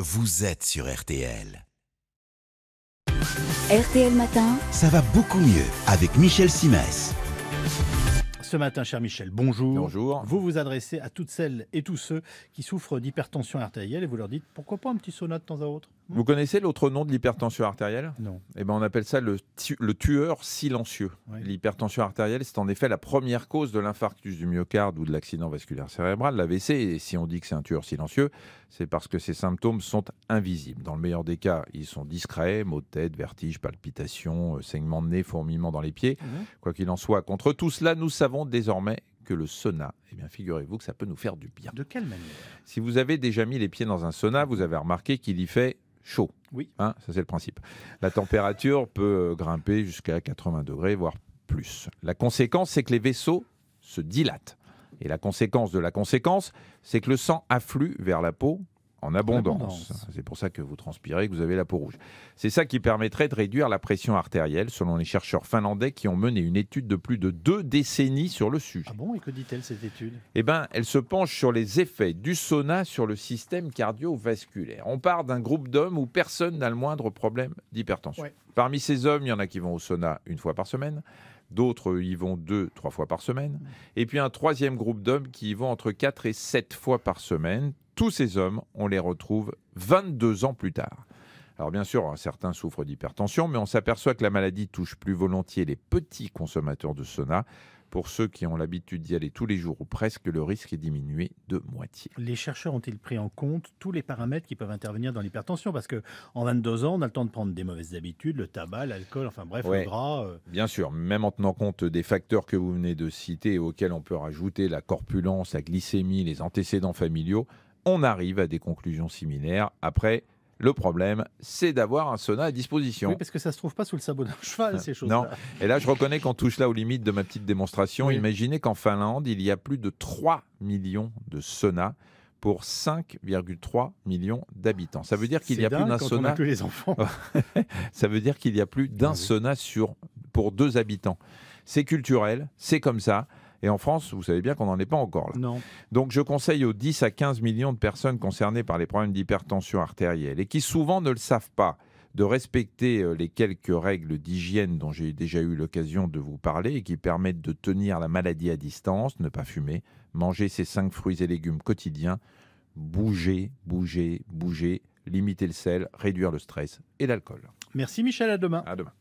Vous êtes sur RTL. RTL Matin. Ça va beaucoup mieux avec Michel Simès. Ce matin, cher Michel, bonjour. Bonjour. Vous vous adressez à toutes celles et tous ceux qui souffrent d'hypertension artérielle et vous leur dites pourquoi pas un petit sauna de temps à autre Vous connaissez l'autre nom de l'hypertension artérielle Non. Eh ben, on appelle ça le, tueur silencieux. L'hypertension artérielle, c'est en effet la première cause de l'infarctus du myocarde ou de l'accident vasculaire cérébral, l'AVC. Et si on dit que c'est un tueur silencieux, c'est parce que ses symptômes sont invisibles. Dans le meilleur des cas, ils sont discrets maux de tête, vertiges, palpitations, euh, saignements de nez, fourmillements dans les pieds. Quoi qu'il en soit, contre tout cela, nous savons désormais que le sauna, eh bien figurez-vous que ça peut nous faire du bien. De quelle manière Si vous avez déjà mis les pieds dans un sauna, vous avez remarqué qu'il y fait chaud. Oui. Hein, ça c'est le principe. La température peut grimper jusqu'à 80 degrés, voire plus. La conséquence, c'est que les vaisseaux se dilatent. Et la conséquence de la conséquence, c'est que le sang afflue vers la peau en abondance. C'est pour ça que vous transpirez, que vous avez la peau rouge. C'est ça qui permettrait de réduire la pression artérielle, selon les chercheurs finlandais qui ont mené une étude de plus de deux décennies sur le sujet. Ah bon Et que dit-elle cette étude Eh bien, elle se penche sur les effets du sauna sur le système cardiovasculaire. On part d'un groupe d'hommes où personne n'a le moindre problème d'hypertension. Parmi ces hommes, il y en a qui vont au sauna une fois par semaine, d'autres y vont deux, trois fois par semaine, mm. et puis un troisième groupe d'hommes qui y vont entre quatre et sept fois par semaine, tous ces hommes, on les retrouve 22 ans plus tard. Alors bien sûr, hein, certains souffrent d'hypertension, mais on s'aperçoit que la maladie touche plus volontiers les petits consommateurs de sauna. Pour ceux qui ont l'habitude d'y aller tous les jours ou presque, le risque est diminué de moitié. Les chercheurs ont-ils pris en compte tous les paramètres qui peuvent intervenir dans l'hypertension Parce que en 22 ans, on a le temps de prendre des mauvaises habitudes, le tabac, l'alcool, enfin bref, le gras. Euh. Bien sûr, même en tenant compte des facteurs que vous venez de citer et auxquels on peut rajouter la corpulence, la glycémie, les antécédents familiaux, on arrive à des conclusions similaires. Après, le problème, c'est d'avoir un sauna à disposition. Oui, parce que ça se trouve pas sous le sabot d'un cheval, ah, ces choses. -là. Non. Et là, je reconnais qu'on touche là aux limites de ma petite démonstration. Imaginez qu'en Finlande, il y a plus de 3 millions de saunas pour 5,3 millions d'habitants. Ça veut dire qu'il y a plus d'un sauna. que les enfants. ça veut dire qu'il y a plus d'un ah sauna sur pour deux habitants. C'est culturel, c'est comme ça. Et en France, vous savez bien qu'on n'en est pas encore là. Donc je conseille aux 10 à 15 millions de personnes concernées par les problèmes d'hypertension artérielle et qui souvent ne le savent pas de respecter euh, les quelques règles d'hygiène dont j'ai déjà eu l'occasion de vous parler et qui permettent de tenir la maladie à distance, ne pas fumer, manger ses 5 fruits et légumes quotidiens, bouger, bouger, bouger, limiter le sel, réduire le stress et l'alcool. Merci Michel, à demain. À demain.